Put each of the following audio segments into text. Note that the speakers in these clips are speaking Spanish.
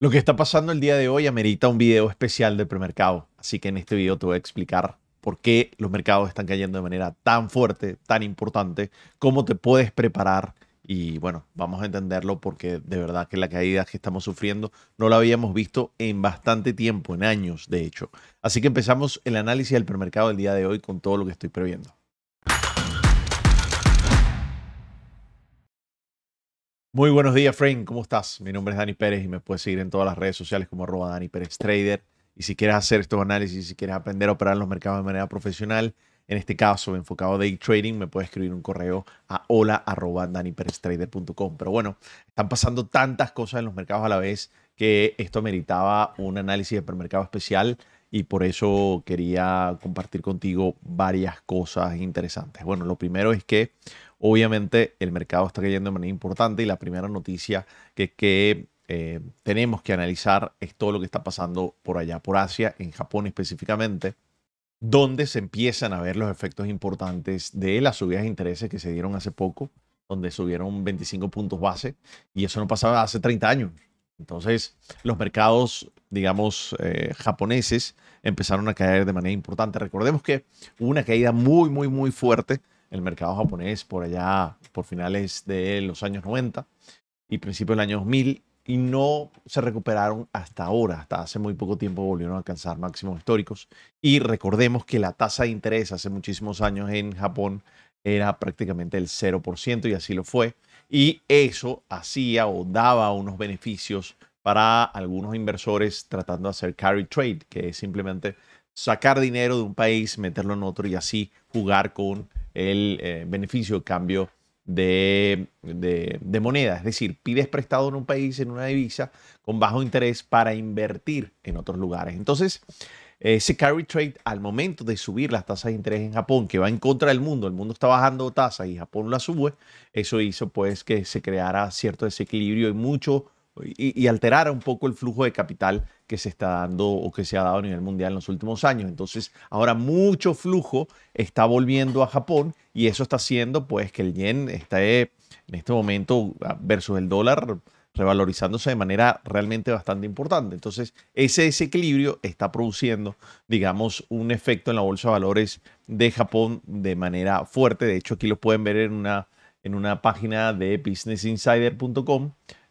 Lo que está pasando el día de hoy amerita un video especial de premercado, así que en este video te voy a explicar por qué los mercados están cayendo de manera tan fuerte, tan importante, cómo te puedes preparar y bueno, vamos a entenderlo porque de verdad que la caída que estamos sufriendo no la habíamos visto en bastante tiempo, en años de hecho. Así que empezamos el análisis del premercado del día de hoy con todo lo que estoy previendo. Muy buenos días, Frank. ¿Cómo estás? Mi nombre es Dani Pérez y me puedes seguir en todas las redes sociales como arroba Dani Pérez Trader. Y si quieres hacer estos análisis, si quieres aprender a operar en los mercados de manera profesional, en este caso enfocado a day trading, me puedes escribir un correo a hola arroba danipereztrader.com. Pero bueno, están pasando tantas cosas en los mercados a la vez que esto meritaba un análisis de permercado especial y por eso quería compartir contigo varias cosas interesantes. Bueno, lo primero es que Obviamente el mercado está cayendo de manera importante y la primera noticia que, eh, tenemos que analizar es todo lo que está pasando por allá, por Asia, en Japón específicamente, donde se empiezan a ver los efectos importantes de las subidas de intereses que se dieron hace poco, donde subieron 25 puntos base y eso no pasaba hace 30 años. Entonces, los mercados, digamos, eh, japoneses empezaron a caer de manera importante. Recordemos que hubo una caída muy, muy, muy fuerte el mercado japonés por allá, por finales de los años 90 y principios del año 2000, y no se recuperaron hasta ahora, hasta hace muy poco tiempo volvieron a alcanzar máximos históricos. Y recordemos que la tasa de interés hace muchísimos años en Japón era prácticamente el 0% y así lo fue. Y eso hacía o daba unos beneficios para algunos inversores tratando de hacer carry trade, que es simplemente sacar dinero de un país, meterlo en otro y así jugar con el eh, beneficio de cambio de, moneda. Es decir, pides prestado en un país, en una divisa, con bajo interés para invertir en otros lugares. Entonces, eh, ese carry trade al momento de subir las tasas de interés en Japón, que va en contra del mundo, el mundo está bajando tasas y Japón las sube, eso hizo pues que se creara cierto desequilibrio y mucho y, alterar un poco el flujo de capital que se está dando o que se ha dado a nivel mundial en los últimos años. Entonces, ahora mucho flujo está volviendo a Japón y eso está haciendo pues que el yen esté en este momento ah, versus el dólar revalorizándose de manera realmente bastante importante. Entonces, ese desequilibrio está produciendo, digamos, un efecto en la bolsa de valores de Japón de manera fuerte. De hecho, aquí lo pueden ver en una, en una página de businessinsider.com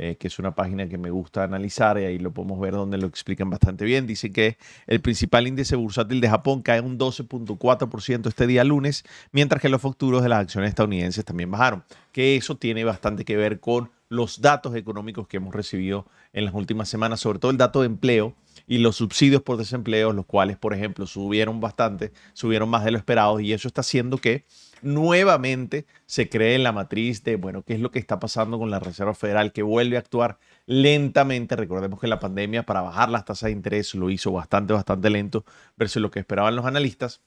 eh, que es una página que me gusta analizar y ahí lo podemos ver donde lo explican bastante bien. Dice que el principal índice bursátil de Japón cae un 12.4% este día lunes, mientras que los futuros de las acciones estadounidenses también bajaron, que eso tiene bastante que ver con los datos económicos que hemos recibido en las últimas semanas, sobre todo el dato de empleo y los subsidios por desempleo, los cuales, por ejemplo, subieron bastante, subieron más de lo esperado y eso está haciendo que nuevamente se cree en la matriz de, bueno, ¿qué es lo que está pasando con la Reserva Federal que vuelve a actuar lentamente? Recordemos que la pandemia para bajar las tasas de interés lo hizo bastante, bastante lento versus lo que esperaban los analistas,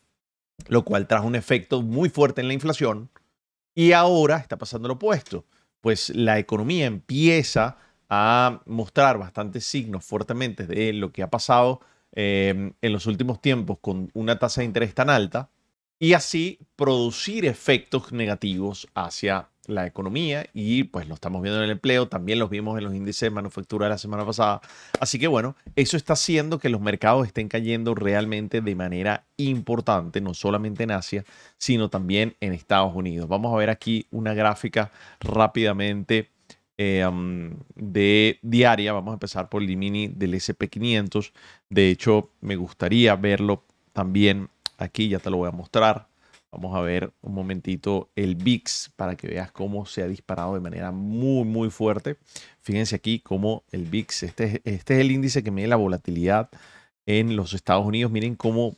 lo cual trajo un efecto muy fuerte en la inflación y ahora está pasando lo opuesto, pues la economía empieza a mostrar bastantes signos fuertemente de lo que ha pasado eh, en los últimos tiempos con una tasa de interés tan alta y así producir efectos negativos hacia la economía y pues lo estamos viendo en el empleo, también los vimos en los índices de manufactura de la semana pasada. Así que bueno, eso está haciendo que los mercados estén cayendo realmente de manera importante, no solamente en Asia, sino también en Estados Unidos. Vamos a ver aquí una gráfica rápidamente eh, um, de diaria. Vamos a empezar por el mini del SP500. De hecho, me gustaría verlo también aquí, ya te lo voy a mostrar. Vamos a ver un momentito el VIX para que veas cómo se ha disparado de manera muy, muy fuerte. Fíjense aquí cómo el VIX, este, este es el índice que mide la volatilidad en los Estados Unidos. Miren cómo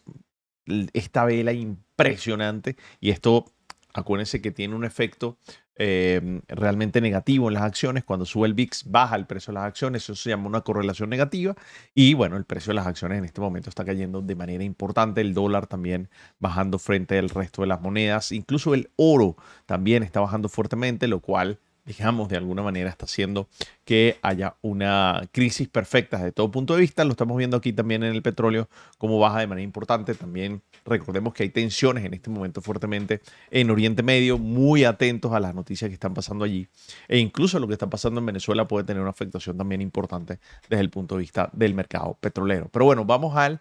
esta vela impresionante y esto acuérdense que tiene un efecto em, realmente negativo en las acciones. Cuando sube el VIX, baja el precio de las acciones. Eso se llama una correlación negativa. Y bueno, el precio de las acciones en este momento está cayendo de manera importante. El dólar también bajando frente al resto de las monedas. Incluso el oro también está bajando fuertemente, lo cual digamos, de alguna manera está haciendo que haya una crisis perfecta desde todo punto de vista. Lo estamos viendo aquí también en el petróleo, cómo baja de manera importante. También recordemos que hay tensiones en este momento fuertemente en Oriente Medio, muy atentos a las noticias que están pasando allí. E incluso lo que está pasando en Venezuela puede tener una afectación también importante desde el punto de vista del mercado petrolero. Pero bueno, vamos al,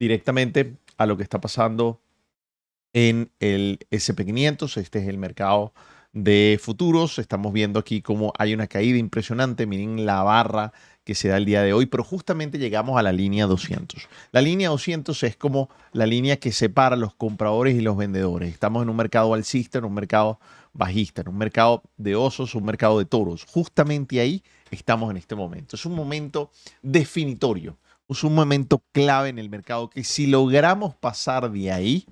directamente a lo que está pasando en el SP500. Este es el mercado de futuros. Estamos viendo aquí cómo hay una caída impresionante. Miren la barra que se da el día de hoy, pero justamente llegamos a la línea 200. La línea 200 es como la línea que separa los compradores y los vendedores. Estamos en un mercado alcista, en un mercado bajista, en un mercado de osos, un mercado de toros. Justamente ahí estamos en este momento. Es un momento definitorio, es un momento clave en el mercado que si logramos pasar de ahí,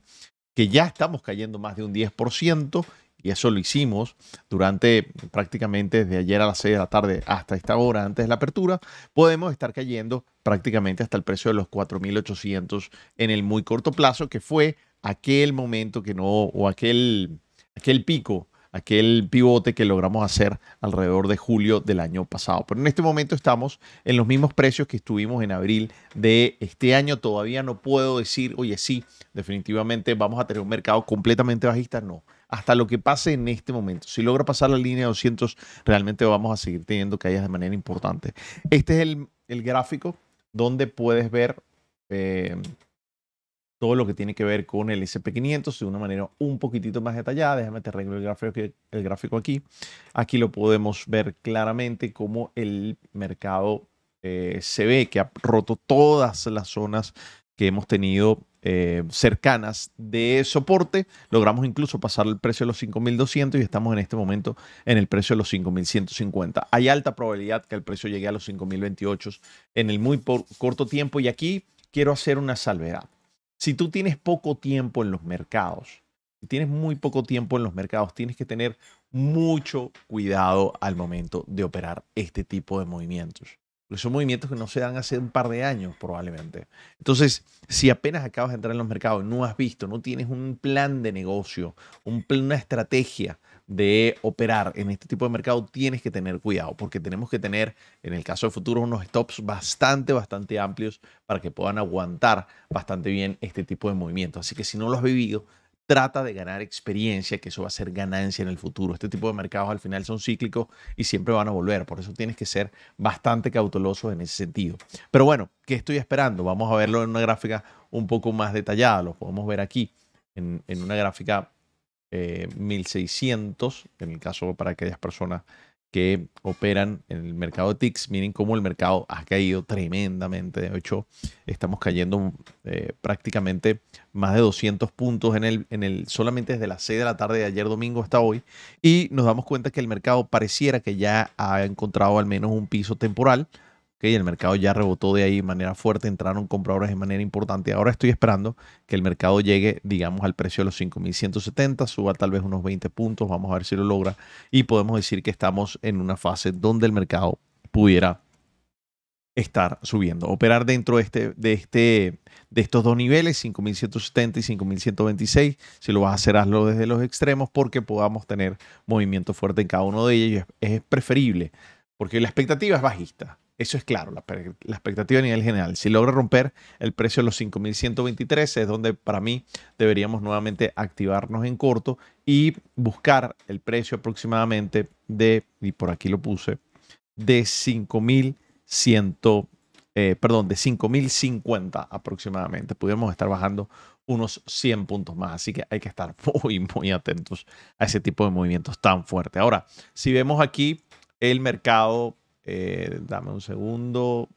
que ya estamos cayendo más de un 10% y eso lo hicimos durante prácticamente desde ayer a las 6 de la tarde hasta esta hora antes de la apertura, podemos estar cayendo prácticamente hasta el precio de los 4.800 en el muy corto plazo, que fue aquel momento que no, o aquel, aquel pico, aquel pivote que logramos hacer alrededor de julio del año pasado. Pero en este momento estamos en los mismos precios que estuvimos en abril de este año. Todavía no puedo decir, oye, sí, definitivamente vamos a tener un mercado completamente bajista. No, hasta lo que pase en este momento. Si logra pasar la línea 200, realmente vamos a seguir teniendo caídas de manera importante. Este es el, gráfico donde puedes ver eh, todo lo que tiene que ver con el SP500 de una manera un poquitito más detallada. Déjame te arreglo el gráfico, el gráfico aquí. Aquí lo podemos ver claramente cómo el mercado eh, se ve que ha roto todas las zonas que hemos tenido eh, cercanas de soporte. Logramos incluso pasar el precio de los 5.200 y estamos en este momento en el precio de los 5.150. Hay alta probabilidad que el precio llegue a los 5.028 en el muy corto tiempo y aquí quiero hacer una salvedad. Si tú tienes poco tiempo en los mercados, si tienes muy poco tiempo en los mercados, tienes que tener mucho cuidado al momento de operar este tipo de movimientos son movimientos que no se dan hace un par de años probablemente. Entonces, si apenas acabas de entrar en los mercados, no has visto, no tienes un plan de negocio, un una estrategia de operar en este tipo de mercado, tienes que tener cuidado, porque tenemos que tener, en el caso de futuro, unos stops bastante, bastante amplios para que puedan aguantar bastante bien este tipo de movimientos. Así que si no lo has vivido, trata de ganar experiencia, que eso va a ser ganancia en el futuro. Este tipo de mercados al final son cíclicos y siempre van a volver, por eso tienes que ser bastante cauteloso en ese sentido. Pero bueno, ¿qué estoy esperando? Vamos a verlo en una gráfica un poco más detallada, lo podemos ver aquí en, una gráfica 1600, eh, en el caso para aquellas personas que operan en el mercado de TICs. Miren cómo el mercado ha caído tremendamente. De hecho, estamos cayendo eh, prácticamente más de 200 puntos en el, en el, solamente desde las 6 de la tarde de ayer domingo hasta hoy. Y nos damos cuenta que el mercado pareciera que ya ha encontrado al menos un piso temporal el mercado ya rebotó de ahí de manera fuerte, entraron compradores de manera importante. Ahora estoy esperando que el mercado llegue, digamos, al precio de los 5.170, suba tal vez unos 20 puntos, vamos a ver si lo logra. Y podemos decir que estamos en una fase donde el mercado pudiera estar subiendo. Operar dentro de, este, de, este, de estos dos niveles, 5.170 y 5.126, si lo vas a hacer, hazlo desde los extremos porque podamos tener movimiento fuerte en cada uno de ellos. Es preferible porque la expectativa es bajista eso es claro, la, expectativa a nivel general. Si logra romper el precio de los 5.123 es donde para mí deberíamos nuevamente activarnos en corto y buscar el precio aproximadamente de, y por aquí lo puse, de 5.100, eh, perdón, de 5.050 aproximadamente. Pudiéramos estar bajando unos 100 puntos más. Así que hay que estar muy, muy atentos a ese tipo de movimientos tan fuerte Ahora, si vemos aquí el mercado eh, dame un segundo.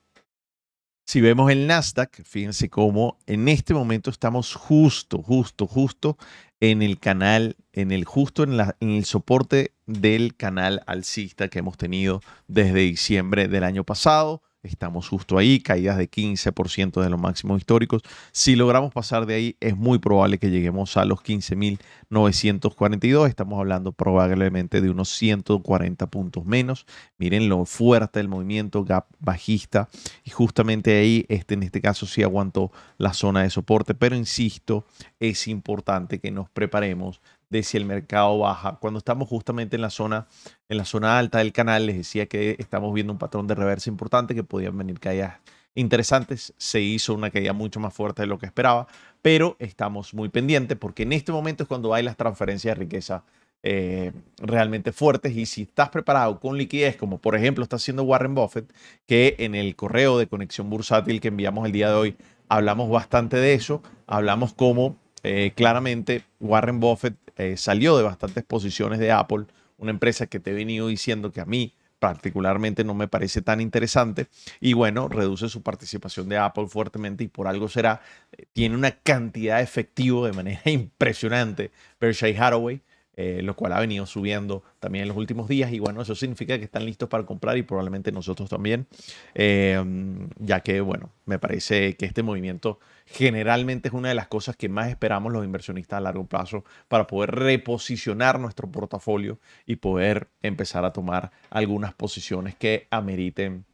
Si vemos el Nasdaq, fíjense cómo en este momento estamos justo, justo, justo en el canal, en el justo en, la, en el soporte del canal alcista que hemos tenido desde diciembre del año pasado. Estamos justo ahí, caídas de 15% de los máximos históricos. Si logramos pasar de ahí, es muy probable que lleguemos a los 15.942. Estamos hablando probablemente de unos 140 puntos menos. Miren lo fuerte del movimiento, gap bajista. Y justamente ahí, este, en este caso, sí aguantó la zona de soporte. Pero insisto, es importante que nos preparemos de si el mercado baja. Cuando estamos justamente en la zona, en la zona alta del canal, les decía que estamos viendo un patrón de reversa importante, que podían venir caídas interesantes. Se hizo una caída mucho más fuerte de lo que esperaba, pero estamos muy pendientes porque en este momento es cuando hay las transferencias de riqueza eh, realmente fuertes y si estás preparado con liquidez, como por ejemplo está haciendo Warren Buffett, que en el correo de conexión bursátil que enviamos el día de hoy hablamos bastante de eso, hablamos cómo eh, claramente Warren Buffett eh, salió de bastantes posiciones de Apple, una empresa que te he venido diciendo que a mí particularmente no me parece tan interesante. Y bueno, reduce su participación de Apple fuertemente y por algo será. Eh, tiene una cantidad de efectivo de manera impresionante Berkshire Hathaway. Eh, lo cual ha venido subiendo también en los últimos días. Y bueno, eso significa que están listos para comprar y probablemente nosotros también, em, ya que bueno, me parece que este movimiento generalmente es una de las cosas que más esperamos los inversionistas a largo plazo para poder reposicionar nuestro portafolio y poder empezar a tomar algunas posiciones que ameriten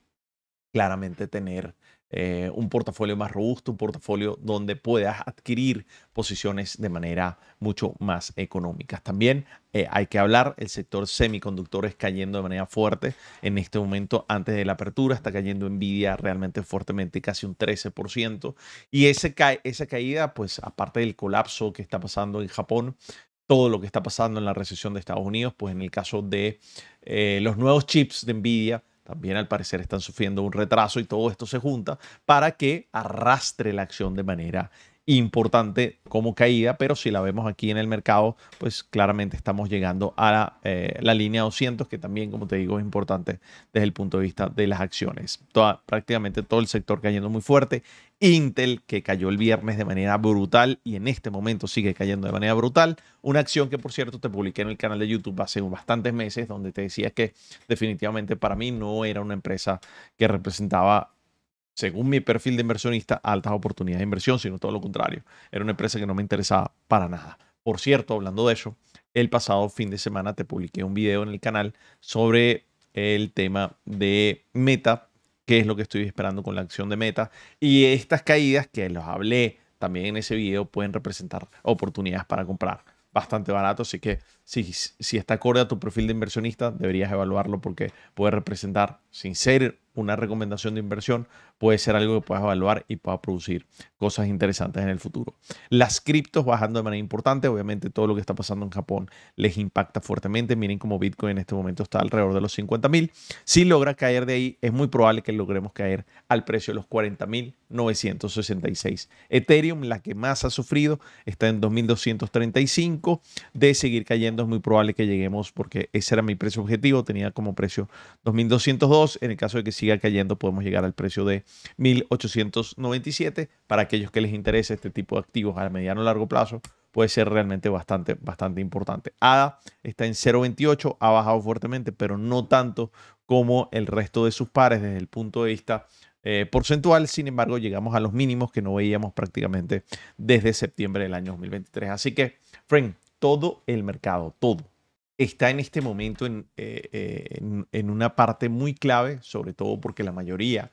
claramente tener eh, un portafolio más robusto, un portafolio donde puedas adquirir posiciones de manera mucho más económica. También eh, hay que hablar, el sector semiconductores cayendo de manera fuerte en este momento antes de la apertura, está cayendo Nvidia realmente fuertemente, casi un 13%. Y esa caída, pues aparte del colapso que está pasando en Japón, todo lo que está pasando en la recesión de Estados Unidos, pues en el caso de eh, los nuevos chips de Nvidia, también al parecer están sufriendo un retraso y todo esto se junta para que arrastre la acción de manera importante como caída, pero si la vemos aquí en el mercado, pues claramente estamos llegando a eh, la, línea 200, que también, como te digo, es importante desde el punto de vista de las acciones. prácticamente todo el sector cayendo muy fuerte. Intel, que cayó el viernes de manera brutal y en este momento sigue cayendo de manera brutal. Una acción que, por cierto, te publiqué en el canal de YouTube hace bastantes meses, donde te decía que definitivamente para mí no era una empresa que representaba según mi perfil de inversionista, altas oportunidades de inversión, sino todo lo contrario. Era una empresa que no me interesaba para nada. Por cierto, hablando de eso, el pasado fin de semana te publiqué un video en el canal sobre el tema de Meta, qué es lo que estoy esperando con la acción de Meta y estas caídas que los hablé también en ese video pueden representar oportunidades para comprar bastante barato, así que si, si está acorde a tu perfil de inversionista, deberías evaluarlo porque puede representar, sin ser una recomendación de inversión, puede ser algo que puedas evaluar y pueda producir cosas interesantes en el futuro. Las criptos bajando de manera importante, obviamente todo lo que está pasando en Japón les impacta fuertemente. Miren cómo Bitcoin en este momento está alrededor de los 50.000. Si logra caer de ahí, es muy probable que logremos caer al precio de los 40.966. Ethereum, la que más ha sufrido, está en 2235. De seguir cayendo es muy probable que lleguemos porque ese era mi precio objetivo, tenía como precio 2202. En el caso de que siga cayendo podemos llegar al precio de 1897. Para aquellos que les interese este tipo de activos a mediano o largo plazo, puede ser realmente bastante, bastante importante. ADA está en 0.28, ha bajado fuertemente, pero no tanto como el resto de sus pares desde el punto de vista eh, porcentual. Sin embargo, llegamos a los mínimos que no veíamos prácticamente desde septiembre del año 2023. Así que, friend, todo el mercado, todo, está en este momento en, eh, eh, una parte muy clave, sobre todo porque la mayoría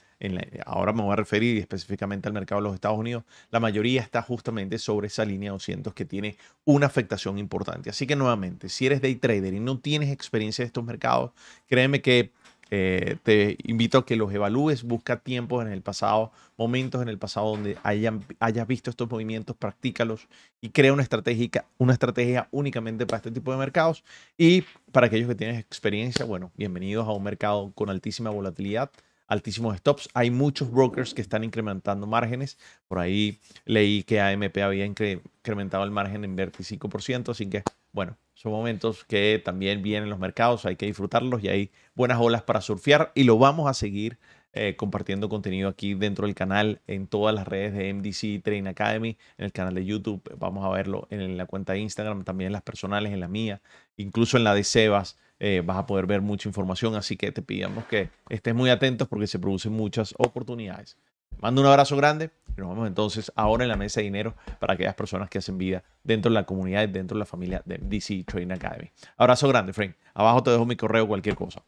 ahora me voy a referir específicamente al mercado de los Estados Unidos, la mayoría está justamente sobre esa línea 200 que tiene una afectación importante. Así que nuevamente, si eres day trader y no tienes experiencia de estos mercados, créeme que eh, te invito a que los evalúes, busca tiempos en el pasado, momentos en el pasado donde hayan, hayas visto estos movimientos, practícalos y crea una estrategia, una estrategia únicamente para este tipo de mercados. Y para aquellos que tienen experiencia, bueno, bienvenidos a un mercado con altísima volatilidad altísimos stops. Hay muchos brokers que están incrementando márgenes. Por ahí leí que AMP había incrementado el margen en 25%, así que bueno, son momentos que también vienen los mercados, hay que disfrutarlos y hay buenas olas para surfear y lo vamos a seguir eh, compartiendo contenido aquí dentro del canal, en todas las redes de MDC Train Academy, en el canal de YouTube, vamos a verlo en la cuenta de Instagram, también las personales, en la mía, incluso en la de Sebas, eh, vas a poder ver mucha información, así que te pidamos que estés muy atentos porque se producen muchas oportunidades. Mando un abrazo grande y nos vemos entonces ahora en la mesa de dinero para aquellas personas que hacen vida dentro de la comunidad y dentro de la familia de DC Train Academy. Abrazo grande, Frank. Abajo te dejo mi correo, cualquier cosa.